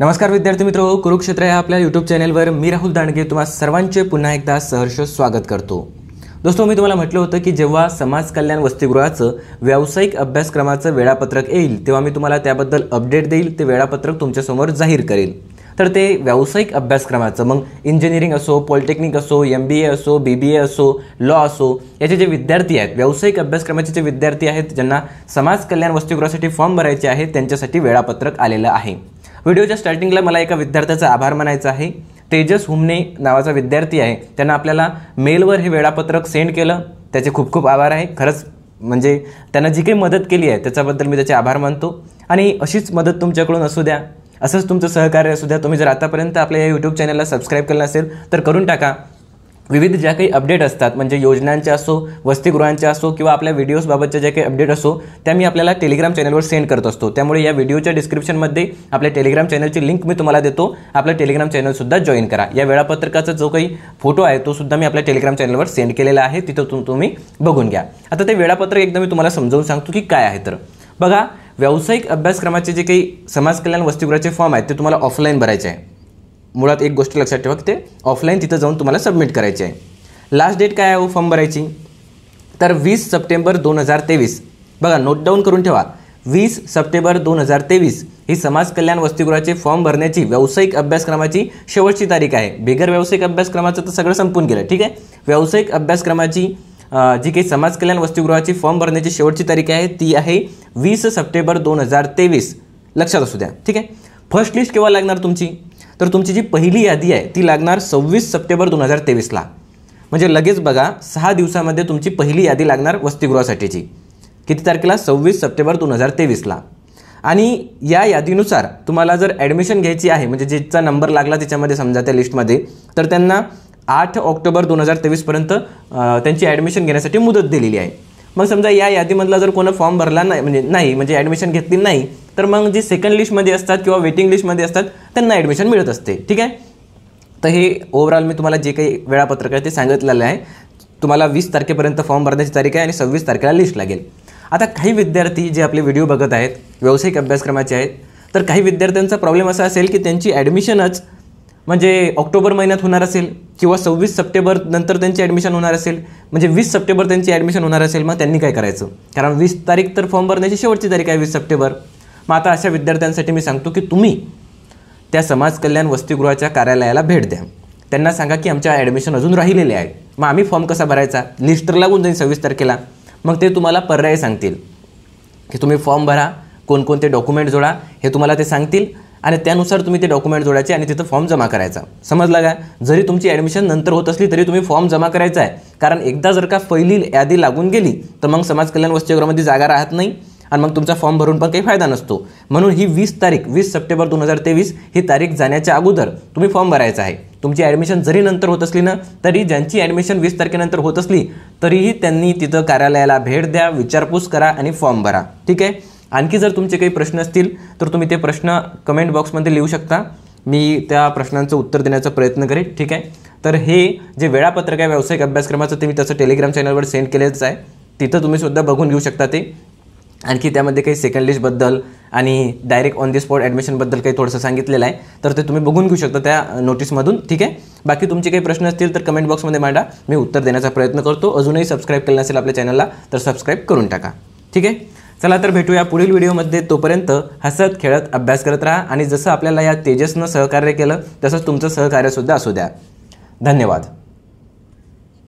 नमस्कार विद्यार्थी मित्र कुरुक्षेत्र या आपल्या यूट्यूब चॅनलवर मी राहुल दांडगे तुम्हा सर्वांचे पुन्हा एकदा सहर्ष स्वागत करतो दोस्तों मी तुम्हाला म्हटलं होतं की जेव्हा समाज कल्याण वसतिगृहाचं व्यावसायिक अभ्यासक्रमाचं वेळापत्रक येईल तेव्हा मी तुम्हाला त्याबद्दल अपडेट देईल ते वेळापत्रक तुमच्यासमोर जाहीर करेल तर ते व्यावसायिक अभ्यासक्रमाचं मग इंजिनिअरिंग असो पॉलिटेक्निक असो एम बी ए असो बी बी ए असो लॉ असो याचे जे विद्यार्थी आहेत व्यावसायिक अभ्यासक्रमाचे जे विद्यार्थी आहेत ज्यांना समाज कल्याण वसतिगृहासाठी फॉर्म भरायचे आहेत त्यांच्यासाठी वेळापत्रक आलेलं आहे व्हिडिओच्या स्टार्टिंगला मला एका विद्यार्थ्याचा आभार मानायचा आहे तेजस हुमने नावाचा विद्यार्थी आहे त्यानं आपल्याला मेलवर हे वेळापत्रक सेंड केलं त्याचे खूप खूप आभार आहे खरंच म्हणजे त्यांना जी काही मदत केली आहे त्याच्याबद्दल मी त्याचे आभार मानतो आणि अशीच मदत तुमच्याकडून असू द्या असंच तुमचं सहकार्य असू द्या तुम्ही जर आतापर्यंत आपल्या या यूट्यूब चॅनलला सबस्क्राईब केलं असेल तर करून टाका विविध ज्या काही अपडेट असतात म्हणजे योजनांचे असो वसतिगृहांचे असो किंवा आपल्या व्हिडिओजबाबतच्या ज्या काही अपडेट असो त्या मी आपल्याला टेलिग्राम चॅनलवर सेंड करत असतो त्यामुळे या व्हिडिओच्या डिस्क्रिप्शनमध्ये आपल्या टेलिग्राम चॅनलची लिंक मी तुम्हाला देतो आपल्या टेलिग्राम चॅनलसुद्धा जॉईन करा या वेळापत्रकाचा जो काही फोटो आहे तो सुद्धा मी आपल्या टेलिग्राम चॅनलवर सेंड केलेला आहे तिथं तुम्ही बघून घ्या आता ते वेळापत्रक एकदा मी तुम्हाला समजावून सांगतो की काय आहे तर बघा व्यावसायिक अभ्यासक्रमाचे जे काही समाज कल्याण वसतिगृहाचे फॉर्म आहेत ते तुम्हाला ऑफलाईन भरायचे आहे मुळात एक गोष्ट लक्षात ठेवा की ते ऑफलाईन तिथं जाऊन तुम्हाला सबमिट करायची आहे लास्ट डेट काय आहे फॉर्म हो भरायची तर वीस सप्टेंबर दोन हजार तेवीस बघा नोट डाऊन करून ठेवा वीस सप्टेंबर दोन हजार तेवीस ही समाज कल्याण वसतिगृहाचे फॉर्म भरण्याची व्यावसायिक अभ्यासक्रमाची शेवटची तारीख आहे बिगर व्यावसायिक अभ्यासक्रमाचं तर सगळं संपून गेलं ठीक आहे व्यावसायिक अभ्यासक्रमाची जी काही समाज कल्याण वसतिगृहाची फॉर्म भरण्याची शेवटची तारीख आहे ती आहे वीस सप्टेंबर दोन हजार तेवीस लक्षात असू द्या ठीक आहे फर्स्ट लिस्ट केव्हा लागणार तुमची तर तुमची जी पहिली यादी आहे ती लागणार सव्वीस सप्टेंबर दोन हजार तेवीसला म्हणजे लगेच बघा सहा दिवसामध्ये तुमची पहिली यादी लागणार वसतिगृहासाठीची किती तारखेला सव्वीस सप्टेंबर दोन हजार तेवीसला आणि या यादीनुसार तुम्हाला जर ॲडमिशन घ्यायची आहे म्हणजे जिचा नंबर लागला त्याच्यामध्ये समजा त्या लिस्टमध्ये तर त्यांना आठ ऑक्टोबर दोन हजार तेवीसपर्यंत त्यांची ॲडमिशन घेण्यासाठी मुदत दिलेली आहे मग समजा या यादीमधला जर कोणा फॉर्म भरला नाही म्हणजे नाही म्हणजे ॲडमिशन घेतली नाही तर मग जी सेकंड लिस्टमध्ये असतात किंवा वेटिंग लिस्टमध्ये असतात त्यांना ॲडमिशन मिळत असते ठीक आहे तर हे ओव्हरऑल मी तुम्हाला जे काही वेळापत्रक आहे ते सांगितलेलं आहे तुम्हाला वीस तारखेपर्यंत फॉर्म भरण्याची तारीख आहे आणि सव्वीस तारखेला लिस्ट लागेल आता काही विद्यार्थी जे आपले व्हिडिओ बघत आहेत व्यावसायिक अभ्यासक्रमाचे आहेत तर काही विद्यार्थ्यांचा प्रॉब्लेम असा असेल की त्यांची ॲडमिशनच म्हणजे ऑक्टोबर महिन्यात होणार असेल किंवा सव्वीस सप्टेंबर नंतर त्यांची ॲडमिशन होणार असेल म्हणजे वीस सप्टेंबर त्यांची ॲडमिशन होणार असेल मग त्यांनी काय करायचं कारण वीस तारीख तर फॉर्म भरण्याची शेवटची तारीख आहे वीस सप्टेंबर मग आता अशा विद्यार्थ्यांसाठी मी सांगतो की तुम्ही त्या समाज कल्याण वसतिगृहाच्या कार्यालयाला भेट द्या त्यांना सांगा की आमच्या ॲडमिशन अजून राहिलेले आहे मग आम्ही फॉर्म कसा भरायचा लिस्टर लागून जाईल सव्वीस तारखेला मग ते तुम्हाला पर्याय सांगतील की तुम्ही फॉर्म भरा कोणकोणते डॉक्युमेंट जोडा हे तुम्हाला ते सांगतील आणि त्यानुसार तुम्ही ते डॉक्युमेंट जोडायचे आणि तिथं फॉर्म जमा करायचा समजला का जरी तुमची ॲडमिशन नंतर होत असली तरी तुम्ही फॉर्म जमा करायचा आहे कारण एकदा जर का पहिली यादी लागून गेली तर मग समाज कल्याण वस्तीगृहामध्ये जागा राहत नाही आणि मग तुमचा फॉर्म भरून पण काही फायदा नसतो म्हणून ही वीस तारीख वीस सप्टेंबर दोन हजार तेवीस ही तारीख जाण्याच्या अगोदर तुम्ही फॉर्म भरायचा आहे तुमची ॲडमिशन जरी नंतर होत असली ना तरी ज्यांची ॲडमिशन वीस तारखेनंतर होत असली तरीही त्यांनी तिथं कार्यालयाला भेट द्या विचारपूस करा आणि फॉर्म भरा ठीक आहे आणखी जर तुमचे काही प्रश्न असतील तर तुम्ही ते प्रश्न कमेंट बॉक्समध्ये लिहू शकता मी त्या प्रश्नांचं उत्तर देण्याचा प्रयत्न करेन ठीक आहे तर हे जे वेळापत्रक आहे व्यावसायिक अभ्यासक्रमाचं ते मी त्याचं टेलिग्राम चॅनलवर सेंड केलेलंच आहे तिथं तुम्ही सुद्धा बघून घेऊ शकता ते आणखी त्यामध्ये काही सेकंड लिस्टबद्दल आणि डायरेक्ट ऑन दी स्पॉट ॲडमिशनबद्दल काही थोडंसं सांगितलेलं आहे तर ते तुम्ही बघून घेऊ शकता त्या नोटीसमधून ठीक आहे बाकी तुमचे काही प्रश्न असतील तर कमेंट बॉक्समध्ये मांडा मी उत्तर देण्याचा प्रयत्न करतो अजूनही सबस्क्राईब केलं नसेल आपल्या चॅनलला तर सबस्क्राईब करून टाका ठीक आहे चला तर भेटूया पुढील व्हिडिओमध्ये तोपर्यंत हसत खेळत अभ्यास करत राहा आणि जसं आपल्याला या तेजसनं सहकार्य केलं तसंच तुमचं सहकार्यसुद्धा असू द्या धन्यवाद